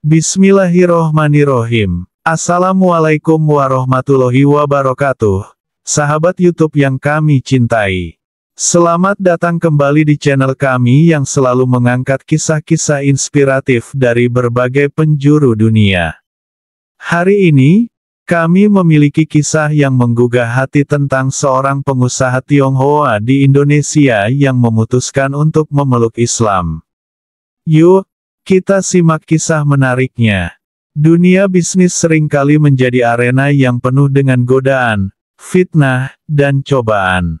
Bismillahirrohmanirrohim. Assalamualaikum warahmatullahi wabarakatuh. Sahabat YouTube yang kami cintai. Selamat datang kembali di channel kami yang selalu mengangkat kisah-kisah inspiratif dari berbagai penjuru dunia. Hari ini, kami memiliki kisah yang menggugah hati tentang seorang pengusaha Tionghoa di Indonesia yang memutuskan untuk memeluk Islam. Yuk, kita simak kisah menariknya. Dunia bisnis seringkali menjadi arena yang penuh dengan godaan, fitnah, dan cobaan.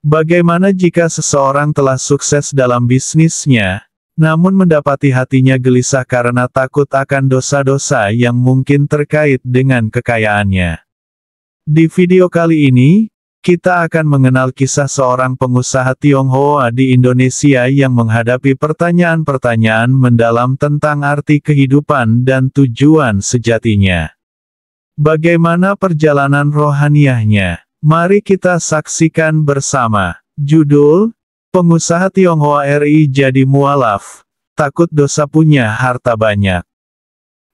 Bagaimana jika seseorang telah sukses dalam bisnisnya, namun mendapati hatinya gelisah karena takut akan dosa-dosa yang mungkin terkait dengan kekayaannya? Di video kali ini, kita akan mengenal kisah seorang pengusaha Tionghoa di Indonesia yang menghadapi pertanyaan-pertanyaan mendalam tentang arti kehidupan dan tujuan sejatinya. Bagaimana perjalanan rohaniahnya? Mari kita saksikan bersama. Judul, Pengusaha Tionghoa RI jadi mualaf, takut dosa punya harta banyak.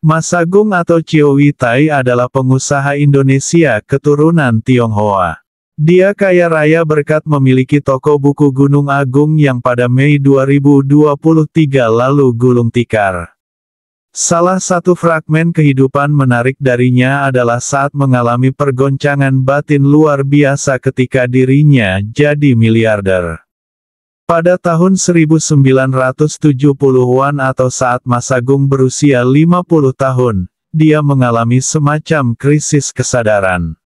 Masagung atau Chiowitai adalah pengusaha Indonesia keturunan Tionghoa. Dia kaya raya berkat memiliki toko buku Gunung Agung yang pada Mei 2023 lalu gulung tikar. Salah satu fragmen kehidupan menarik darinya adalah saat mengalami pergoncangan batin luar biasa ketika dirinya jadi miliarder. Pada tahun 1970-an atau saat Mas Agung berusia 50 tahun, dia mengalami semacam krisis kesadaran.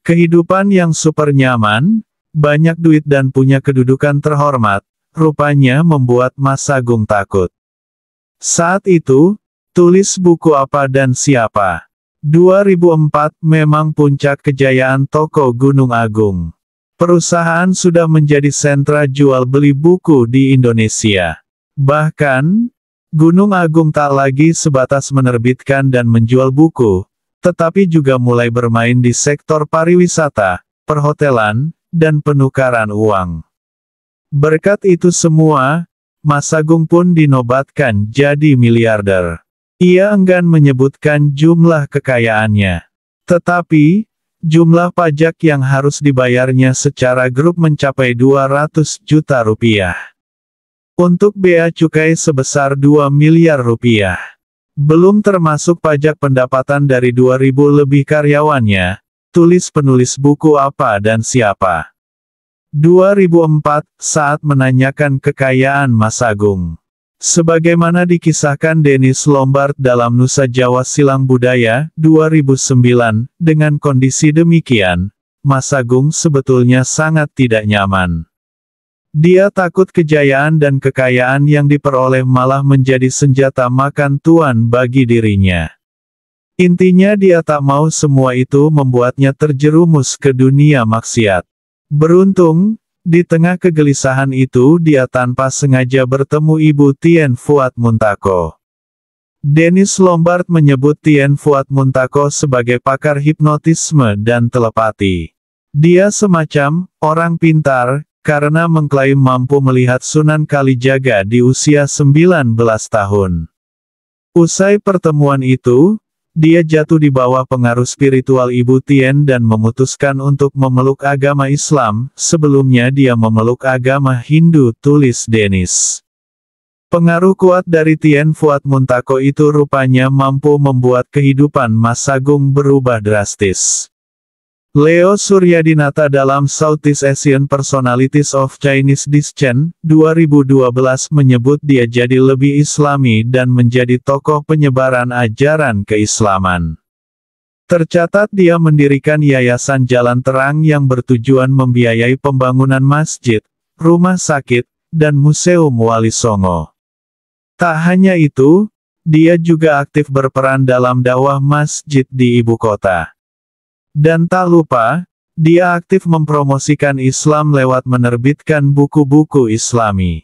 Kehidupan yang super nyaman, banyak duit dan punya kedudukan terhormat, rupanya membuat Mas Agung takut. Saat itu, tulis buku apa dan siapa. 2004 memang puncak kejayaan toko Gunung Agung. Perusahaan sudah menjadi sentra jual beli buku di Indonesia. Bahkan, Gunung Agung tak lagi sebatas menerbitkan dan menjual buku, tetapi juga mulai bermain di sektor pariwisata, perhotelan, dan penukaran uang. Berkat itu semua, Mas Agung pun dinobatkan jadi miliarder. Ia enggan menyebutkan jumlah kekayaannya. Tetapi, jumlah pajak yang harus dibayarnya secara grup mencapai 200 juta rupiah. Untuk bea cukai sebesar 2 miliar rupiah. Belum termasuk pajak pendapatan dari 2000 lebih karyawannya, tulis penulis buku apa dan siapa. 2004, saat menanyakan kekayaan Mas Agung. Sebagaimana dikisahkan Denis Lombard dalam Nusa Jawa Silang Budaya, 2009, dengan kondisi demikian, Mas Agung sebetulnya sangat tidak nyaman. Dia takut kejayaan dan kekayaan yang diperoleh malah menjadi senjata makan tuan bagi dirinya. Intinya dia tak mau semua itu membuatnya terjerumus ke dunia maksiat. Beruntung, di tengah kegelisahan itu dia tanpa sengaja bertemu ibu Tien Fuat Muntako. Dennis Lombard menyebut Tien Fuat Muntako sebagai pakar hipnotisme dan telepati. Dia semacam, orang pintar, karena mengklaim mampu melihat Sunan Kalijaga di usia 19 tahun. Usai pertemuan itu, dia jatuh di bawah pengaruh spiritual Ibu Tien dan memutuskan untuk memeluk agama Islam, sebelumnya dia memeluk agama Hindu, tulis Denis. Pengaruh kuat dari Tien Fuat Muntako itu rupanya mampu membuat kehidupan Masagung berubah drastis. Leo Suryadinata dalam Southeast Asian Personalities of Chinese Descent 2012 menyebut dia jadi lebih islami dan menjadi tokoh penyebaran ajaran keislaman. Tercatat dia mendirikan Yayasan Jalan Terang yang bertujuan membiayai pembangunan masjid, rumah sakit, dan Museum Wali Songo. Tak hanya itu, dia juga aktif berperan dalam dakwah masjid di ibu kota. Dan tak lupa, dia aktif mempromosikan Islam lewat menerbitkan buku-buku Islami.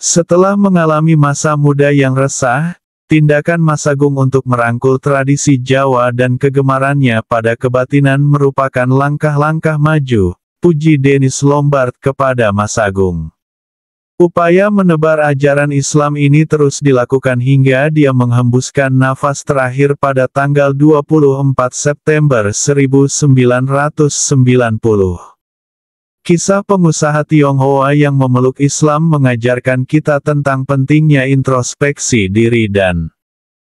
Setelah mengalami masa muda yang resah, tindakan Masagung untuk merangkul tradisi Jawa dan kegemarannya pada kebatinan merupakan langkah-langkah maju, puji Denis Lombard kepada Masagung. Upaya menebar ajaran Islam ini terus dilakukan hingga dia menghembuskan nafas terakhir pada tanggal 24 September 1990. Kisah pengusaha Tionghoa yang memeluk Islam mengajarkan kita tentang pentingnya introspeksi diri dan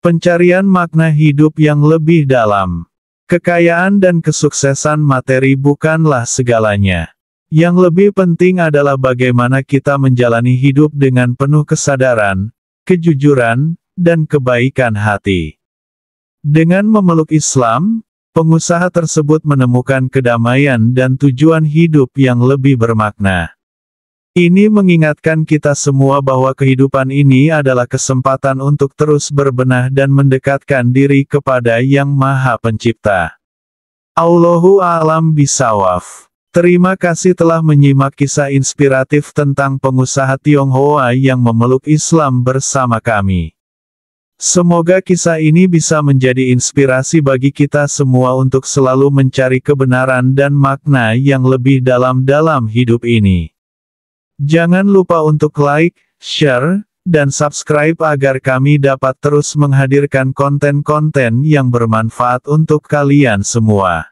pencarian makna hidup yang lebih dalam. Kekayaan dan kesuksesan materi bukanlah segalanya. Yang lebih penting adalah bagaimana kita menjalani hidup dengan penuh kesadaran, kejujuran, dan kebaikan hati. Dengan memeluk Islam, pengusaha tersebut menemukan kedamaian dan tujuan hidup yang lebih bermakna. Ini mengingatkan kita semua bahwa kehidupan ini adalah kesempatan untuk terus berbenah dan mendekatkan diri kepada Yang Maha Pencipta. Allahu a'lam bisawaf. Terima kasih telah menyimak kisah inspiratif tentang pengusaha Tionghoa yang memeluk Islam bersama kami. Semoga kisah ini bisa menjadi inspirasi bagi kita semua untuk selalu mencari kebenaran dan makna yang lebih dalam dalam hidup ini. Jangan lupa untuk like, share, dan subscribe agar kami dapat terus menghadirkan konten-konten yang bermanfaat untuk kalian semua.